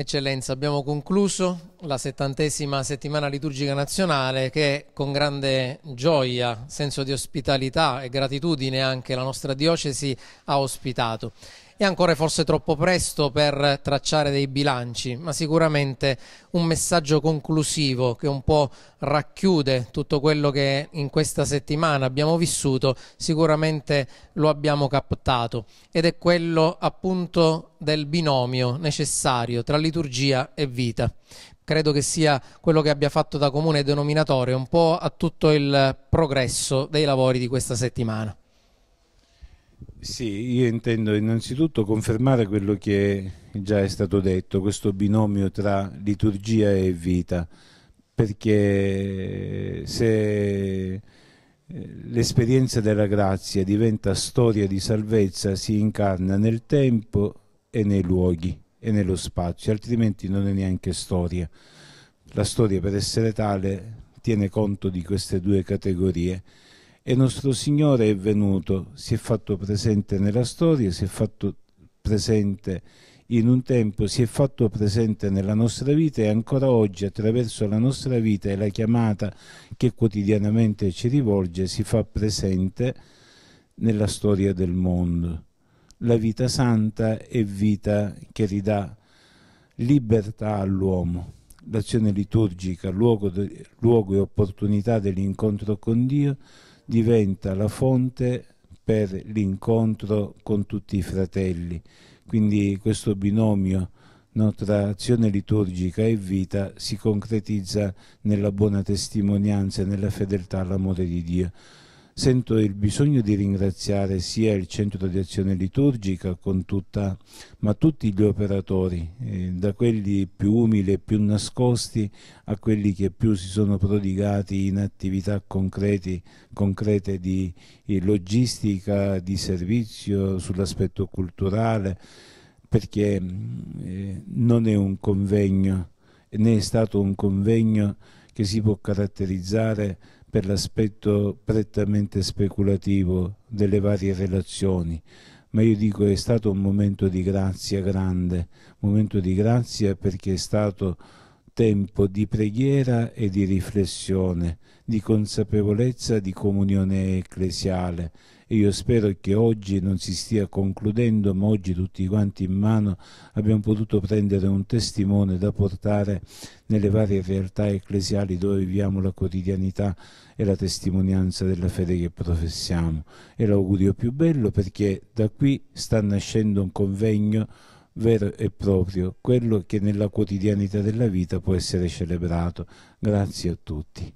Eccellenza, abbiamo concluso la settantesima settimana liturgica nazionale che con grande gioia, senso di ospitalità e gratitudine anche la nostra diocesi ha ospitato. È ancora forse troppo presto per tracciare dei bilanci, ma sicuramente un messaggio conclusivo che un po' racchiude tutto quello che in questa settimana abbiamo vissuto, sicuramente lo abbiamo captato ed è quello appunto del binomio necessario tra liturgia e vita credo che sia quello che abbia fatto da comune denominatore un po' a tutto il progresso dei lavori di questa settimana. Sì, io intendo innanzitutto confermare quello che già è stato detto, questo binomio tra liturgia e vita, perché se eh, l'esperienza della grazia diventa storia di salvezza, si incarna nel tempo e nei luoghi e nello spazio, altrimenti non è neanche storia. La storia per essere tale tiene conto di queste due categorie. E nostro Signore è venuto, si è fatto presente nella storia, si è fatto presente in un tempo, si è fatto presente nella nostra vita e ancora oggi attraverso la nostra vita e la chiamata che quotidianamente ci rivolge si fa presente nella storia del mondo. La vita santa è vita che ridà libertà all'uomo. L'azione liturgica, luogo, luogo e opportunità dell'incontro con Dio, diventa la fonte per l'incontro con tutti i fratelli. Quindi questo binomio no, tra azione liturgica e vita si concretizza nella buona testimonianza e nella fedeltà all'amore di Dio sento il bisogno di ringraziare sia il centro di azione liturgica tutta, ma tutti gli operatori, eh, da quelli più umili e più nascosti a quelli che più si sono prodigati in attività concreti, concrete di eh, logistica, di servizio, sull'aspetto culturale, perché mm, eh, non è un convegno, né è stato un convegno che si può caratterizzare per l'aspetto prettamente speculativo delle varie relazioni, ma io dico che è stato un momento di grazia grande, un momento di grazia perché è stato tempo di preghiera e di riflessione, di consapevolezza di comunione ecclesiale e io spero che oggi non si stia concludendo, ma oggi tutti quanti in mano abbiamo potuto prendere un testimone da portare nelle varie realtà ecclesiali dove viviamo la quotidianità e la testimonianza della fede che professiamo. È l'augurio più bello perché da qui sta nascendo un convegno vero e proprio, quello che nella quotidianità della vita può essere celebrato. Grazie a tutti.